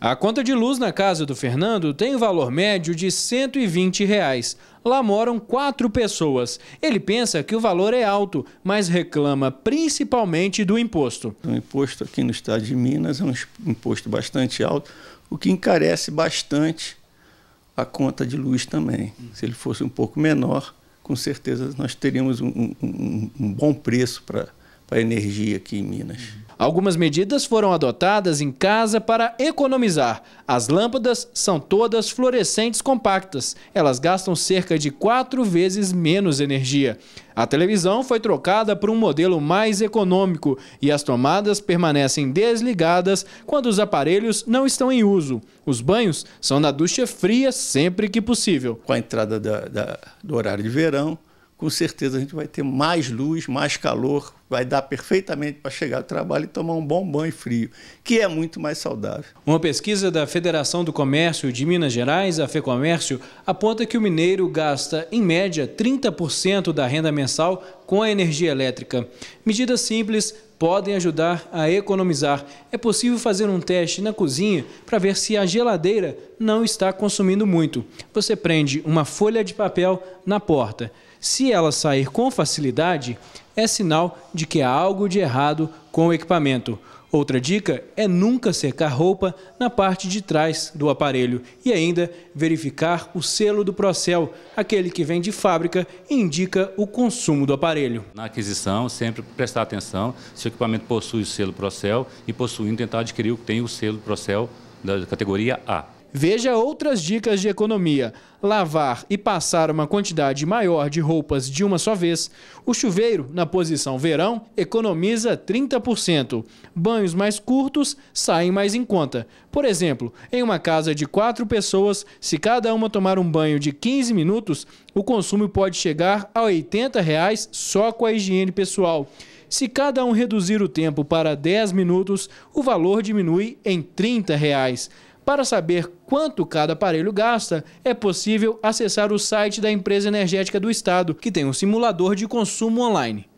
A conta de luz na casa do Fernando tem valor médio de R$ 120. Reais. Lá moram quatro pessoas. Ele pensa que o valor é alto, mas reclama principalmente do imposto. O imposto aqui no estado de Minas é um imposto bastante alto, o que encarece bastante a conta de luz também. Se ele fosse um pouco menor, com certeza nós teríamos um, um, um bom preço para para energia aqui em Minas. Algumas medidas foram adotadas em casa para economizar. As lâmpadas são todas fluorescentes compactas. Elas gastam cerca de quatro vezes menos energia. A televisão foi trocada por um modelo mais econômico e as tomadas permanecem desligadas quando os aparelhos não estão em uso. Os banhos são na ducha fria sempre que possível. Com a entrada da, da, do horário de verão, com certeza a gente vai ter mais luz, mais calor, vai dar perfeitamente para chegar ao trabalho e tomar um bom banho frio, que é muito mais saudável. Uma pesquisa da Federação do Comércio de Minas Gerais, a FEComércio, aponta que o mineiro gasta, em média, 30% da renda mensal com a energia elétrica. Medida simples podem ajudar a economizar. É possível fazer um teste na cozinha para ver se a geladeira não está consumindo muito. Você prende uma folha de papel na porta. Se ela sair com facilidade, é sinal de que há algo de errado com o equipamento. Outra dica é nunca secar roupa na parte de trás do aparelho e ainda verificar o selo do Procel, aquele que vem de fábrica e indica o consumo do aparelho. Na aquisição, sempre prestar atenção se o equipamento possui o selo Procel e possuindo tentar adquirir o que tem o selo Procel da categoria A. Veja outras dicas de economia: lavar e passar uma quantidade maior de roupas de uma só vez. O chuveiro, na posição verão, economiza 30%. Banhos mais curtos saem mais em conta. Por exemplo, em uma casa de quatro pessoas, se cada uma tomar um banho de 15 minutos, o consumo pode chegar a R$ 80 reais só com a higiene pessoal. Se cada um reduzir o tempo para 10 minutos, o valor diminui em R$ 30. Reais. Para saber quanto cada aparelho gasta, é possível acessar o site da empresa energética do estado, que tem um simulador de consumo online.